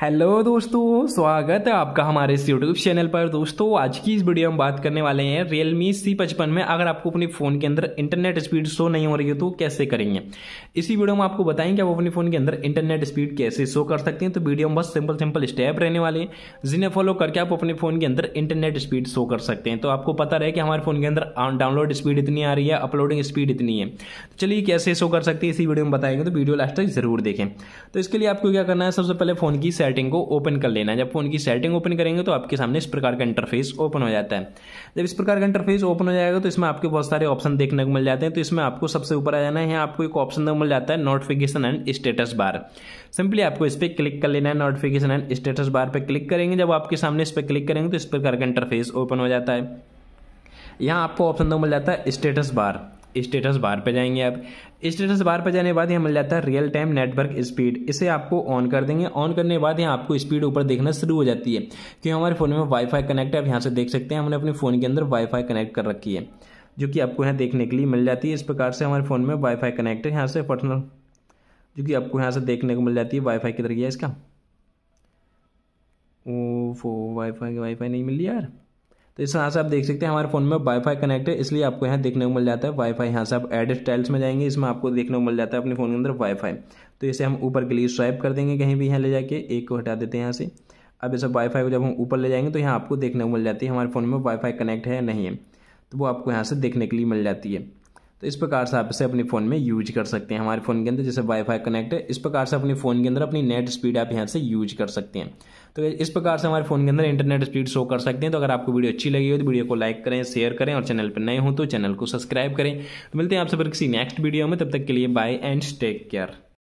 hello दोस्तों स्वागत है आपका हमारे इस यूट्यूब चैनल पर दोस्तों आज की इस वीडियो में बात करने वाले हैं रियलमी सी पचपन में अगर आपको अपने फ़ोन के अंदर इंटरनेट स्पीड शो नहीं हो रही है तो कैसे करेंगे इसी वीडियो में आपको बताएंगे आप अपने फ़ोन के अंदर इंटरनेट स्पीड कैसे शो कर सकते हैं तो वीडियो में बस सिंपल सिंपल स्टेप रहने वाले हैं जिन्हें फॉलो करके आप अपने फ़ोन के अंदर इंटरनेट स्पीड शो कर सकते हैं तो आपको पता रहे कि हमारे फ़ोन के अंदर डाउनलोड स्पीड इतनी आ रही है अपलोडिंग स्पीड इतनी है तो चलिए कैसे शो कर सकते हैं इसी वीडियो में बताएंगे तो वीडियो लास्ट तक जरूर देखें तो इसके लिए आपको क्या करना है सबसे पहले फ़ोन की सेटिंग को ओपन कर लेना है जब फ़ोन की सेटिंग ओपन करेंगे तो आपके सामने इस प्रकार का इंटरफेस ओपन हो जाता है जब इस प्रकार का इंटरफेस ओपन हो जाएगा तो इसमें आपके बहुत सारे ऑप्शन देखने को मिल जाते हैं तो इसमें आपको सबसे ऊपर आ जाना है आपको एक ऑप्शन मिल जाता है notification and status bar simply आपको इस पर क्लिक कर लेना है नोटिफिकेशन एंड स्टेटस बार पर क्लिक करेंगे जब आपके सामने इस पर क्लिक करेंगे तो इस प्रकार का इंटरफेस ओपन हो जाता है यहाँ आपको ऑप्शन दो मिल जाता है स्टेटस बार स्टेटस बार पे जाएंगे आप स्टेटस बार पे जाने के बाद यहाँ मिल जाता है रियल टाइम नेटवर्क स्पीड इसे आपको ऑन कर देंगे ऑन करने के बाद यहाँ आपको स्पीड ऊपर देखना शुरू हो जाती है क्योंकि हमारे फ़ोन में वाईफाई कनेक्ट है आप यहाँ से देख सकते हैं हमने अपने फ़ोन के अंदर वाईफाई कनेक्ट कर रखी है जो कि आपको यहाँ देखने के लिए मिल जाती है इस प्रकार से हमारे फ़ोन में वाईफाई कनेक्ट है यहाँ से पर्सनल जो कि आपको यहाँ से देखने को मिल जाती है वाईफाई के जरिए इसका ओफो वाई फाई नहीं मिली यार तो इस यहाँ से आप देख सकते हैं हमारे फ़ोन में वाईफाई कनेक्ट है इसलिए आपको यहाँ देखने को मिल जाता है वाईफाई यहाँ से आप एड स्टाइल्स में जाएंगे इसमें आपको देखने को मिल जाता है अपने फ़ोन के अंदर वाईफाई तो इसे हम ऊपर के लिए स्वाइप कर देंगे कहीं भी यहाँ ले जाके एक को हटा देते हैं यहाँ से अब इसे वाईफाई को जब हम ऊपर ले जाएंगे तो यहाँ आपको देखने को मिल जाती है हमारे फ़ोन में वाईफाई कनेक्ट है या नहीं है तो वो आपको यहाँ से देखने के लिए मिल जाती है तो इस प्रकार से आप इसे अपने फ़ोन में यूज कर सकते हैं हमारे फ़ोन के अंदर जैसे वाईफाई कनेक्ट है इस प्रकार से अपने फ़ोन के अंदर अपनी नेट स्पीड आप यहाँ से यूज कर सकते हैं तो इस प्रकार से हमारे फ़ोन के अंदर इंटरनेट स्पीड शो कर सकते हैं तो अगर आपको वीडियो अच्छी लगी हो तो वीडियो को लाइक करें शेयर करें और चैनल पर नए हों तो चैनल को सब्सक्राइब करें तो मिलते हैं आपसे फिर किसी नेक्स्ट वीडियो में तब तक के लिए बाय एंड टेक केयर